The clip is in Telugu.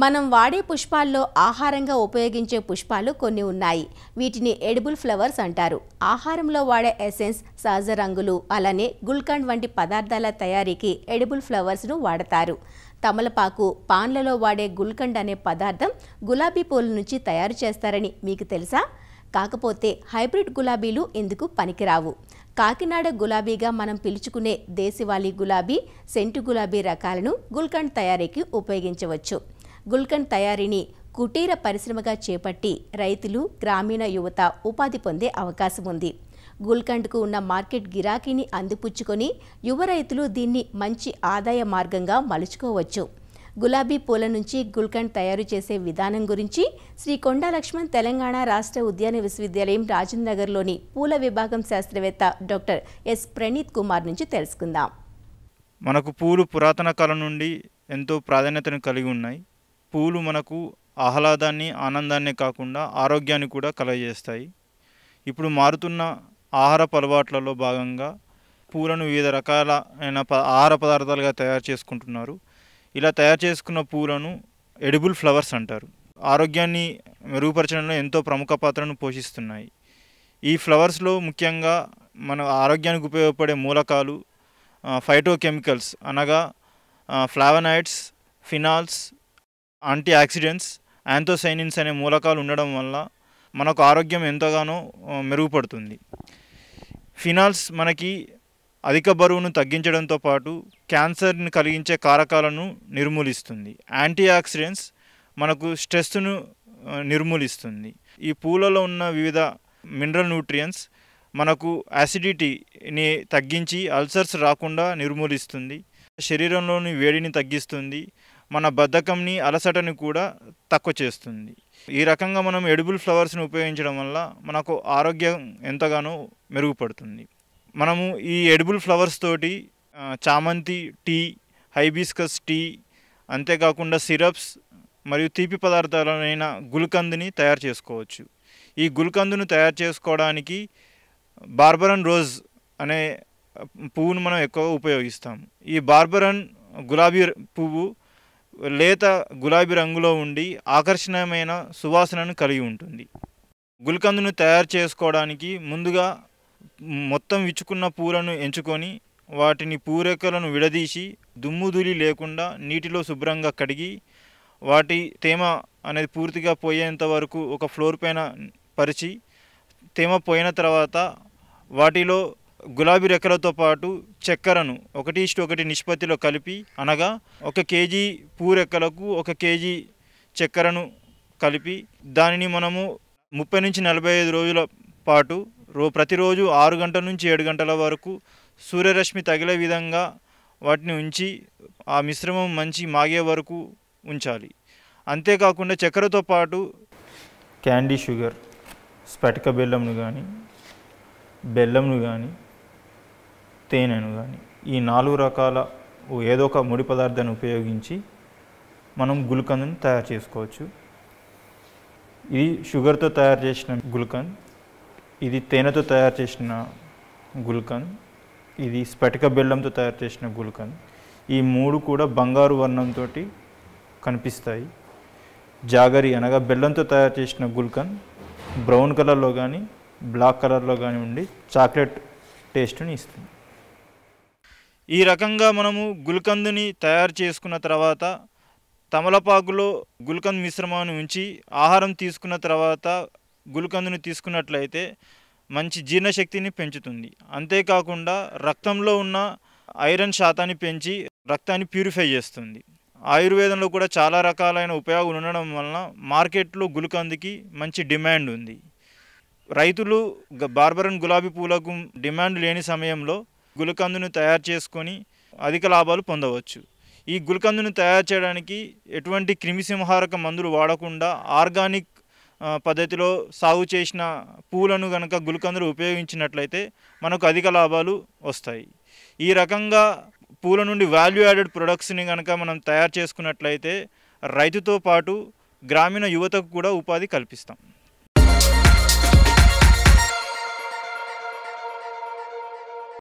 మనం వాడే పుష్పాల్లో ఆహారంగా ఉపయోగించే పుష్పాలు కొన్ని ఉన్నాయి వీటిని ఎడిబుల్ ఫ్లవర్స్ అంటారు ఆహారంలో వాడే ఎసెన్స్ సహజ రంగులు అలానే గుల్కండ్ వంటి పదార్థాల తయారీకి ఎడిబుల్ ఫ్లవర్స్ను వాడతారు తమలపాకు పాన్లలో వాడే గుల్కండ్ అనే పదార్థం గులాబీ పూల నుంచి తయారు చేస్తారని మీకు తెలుసా కాకపోతే హైబ్రిడ్ గులాబీలు ఇందుకు పనికిరావు కాకినాడ గులాబీగా మనం పిలుచుకునే దేశవాళీ గులాబీ సెంటు గులాబీ రకాలను గుల్కండ్ తయారీకి ఉపయోగించవచ్చు గుల్కన్ తయారీని కుటీర పరిశ్రమగా చేపట్టి రైతులు గ్రామీణ యువత ఉపాధి పొందే అవకాశం ఉంది గుల్కండ్కు ఉన్న మార్కెట్ గిరాకీని అందిపుచ్చుకొని యువ రైతులు దీన్ని మంచి ఆదాయ మార్గంగా మలుచుకోవచ్చు గులాబీ పూల నుంచి గుల్కండ్ తయారు చేసే విధానం గురించి శ్రీ కొండా లక్ష్మణ్ తెలంగాణ రాష్ట్ర ఉద్యాన విశ్వవిద్యాలయం రాజేంద్ర నగర్లోని పూల విభాగం శాస్త్రవేత్త డాక్టర్ ఎస్ ప్రణీత్ కుమార్ నుంచి తెలుసుకుందాం మనకు పూలు పురాతన కాలం నుండి ఎంతో ప్రాధాన్యతను కలిగి ఉన్నాయి పూలు మనకు ఆహ్లాదాన్ని ఆనందాన్ని కాకుండా ఆరోగ్యాన్ని కూడా కలగజేస్తాయి ఇప్పుడు మారుతున్న ఆహారపు అలవాట్లలో భాగంగా పూలను వివిధ రకాలైన ఆహార పదార్థాలుగా తయారు చేసుకుంటున్నారు ఇలా తయారు చేసుకున్న పూలను ఎడిబుల్ ఫ్లవర్స్ అంటారు ఆరోగ్యాన్ని మెరుగుపరచడంలో ఎంతో ప్రముఖ పాత్రను పోషిస్తున్నాయి ఈ ఫ్లవర్స్లో ముఖ్యంగా మన ఆరోగ్యానికి ఉపయోగపడే మూలకాలు ఫైటోకెమికల్స్ అనగా flavonoids phenols anti oxidants anthocyanins అనే మూలకాలు ఉండడం వల్ల మనకు ఆరోగ్యం ఎంతగానో మెరుగుపడుతుంది ఫినాల్స్ మనకి అధిక బరువును తగ్గించడంతో పాటు క్యాన్సర్ని కలిగించే కారకాలను నిర్మూలిస్తుంది యాంటీ ఆక్సిడెంట్స్ మనకు స్ట్రెస్ను నిర్మూలిస్తుంది ఈ పూలలో ఉన్న వివిధ మినరల్ న్యూట్రియన్స్ మనకు యాసిడిటీని తగ్గించి అల్సర్స్ రాకుండా నిర్మూలిస్తుంది శరీరంలోని వేడిని తగ్గిస్తుంది మన బద్ధకంని అలసటని కూడా తక్కువ చేస్తుంది ఈ రకంగా మనం ఎడిబుల్ ఫ్లవర్స్ని ఉపయోగించడం వల్ల మనకు ఆరోగ్యం ఎంతగానో మెరుగుపడుతుంది మనము ఈ ఎడిబుల్ ఫ్లవర్స్ తోటి చామంతి టీ హైబిస్కస్ టీ అంతేకాకుండా సిరప్స్ మరియు తీపి పదార్థాలైన గుల్కందుని తయారు చేసుకోవచ్చు ఈ గుల్కందును తయారు చేసుకోవడానికి బార్బరన్ రోజ్ అనే పువ్వును మనం ఎక్కువగా ఉపయోగిస్తాము ఈ బార్బరన్ గులాబీ పువ్వు లేత గులాబీ రంగులో ఉండి ఆకర్షణీయమైన సువాసనను కలిగి ఉంటుంది గుల్కందును తయారు చేసుకోవడానికి ముందుగా మొత్తం విచ్చుకున్న పూలను ఎంచుకొని వాటిని పూరేకలను విడదీసి దుమ్ము లేకుండా నీటిలో శుభ్రంగా కడిగి వాటి తేమ అనేది పూర్తిగా పోయేంత వరకు ఒక ఫ్లోర్ పైన పరిచి తేమ పోయిన తర్వాత వాటిలో గులాబీ రెక్కలతో పాటు చక్కెరను ఒకటి ఇష్ట ఒకటి నిష్పత్తిలో కలిపి అనగా ఒక కేజీ పూరెక్కలకు ఒక కేజీ చక్కెరను కలిపి దానిని మనము ముప్పై నుంచి నలభై ఐదు రోజుల పాటు రో ప్రతిరోజు ఆరు గంటల నుంచి ఏడు గంటల వరకు సూర్యరశ్మి తగిలే విధంగా వాటిని ఉంచి ఆ మిశ్రమం మంచి మాగే వరకు ఉంచాలి అంతేకాకుండా చక్కెరతో పాటు క్యాండీ షుగర్ స్పటిక బెల్లంను కానీ బెల్లంను కానీ తేనెను కానీ ఈ నాలుగు రకాల ఏదో ఒక ముడి పదార్థాన్ని ఉపయోగించి మనం గుల్కంద్ని తయారు చేసుకోవచ్చు ఇది షుగర్తో తయారు చేసిన గుల్కన్ ఇది తేనెతో తయారు చేసిన గుల్కన్ ఇది స్పటిక బెల్లంతో తయారు చేసిన గుల్కన్ ఈ మూడు కూడా బంగారు వర్ణంతో కనిపిస్తాయి జాగరి అనగా బెల్లంతో తయారు చేసిన గుల్కన్ బ్రౌన్ కలర్లో కానీ బ్లాక్ కలర్లో కానీ ఉండి చాక్లెట్ టేస్ట్ని ఇస్తుంది ఈ రకంగా మనము గుల్కందుని తయారు చేసుకున్న తర్వాత తమలపాకులో గుల్కంద్ మిశ్రమాన్ని ఉంచి ఆహారం తీసుకున్న తర్వాత గుల్కందుని తీసుకున్నట్లయితే మంచి జీర్ణశక్తిని పెంచుతుంది అంతేకాకుండా రక్తంలో ఉన్న ఐరన్ శాతాన్ని పెంచి రక్తాన్ని ప్యూరిఫై చేస్తుంది ఆయుర్వేదంలో కూడా చాలా రకాలైన ఉపయోగాలు ఉండడం వలన మార్కెట్లో గులకందికి మంచి డిమాండ్ ఉంది రైతులు బార్బరన్ గులాబీ పూలకు డిమాండ్ లేని సమయంలో గులకందును తయారు చేసుకొని అధిక లాభాలు పొందవచ్చు ఈ గులకందును తయారు చేయడానికి ఎటువంటి క్రిమిసింహారక మందులు వాడకుండా ఆర్గానిక్ పద్ధతిలో సాగు చేసిన పూలను గనక గులకందులు ఉపయోగించినట్లయితే మనకు అధిక లాభాలు వస్తాయి ఈ రకంగా పూల నుండి వాల్యూ యాడెడ్ ప్రొడక్ట్స్ని కనుక మనం తయారు చేసుకున్నట్లయితే రైతుతో పాటు గ్రామీణ యువతకు కూడా ఉపాధి కల్పిస్తాం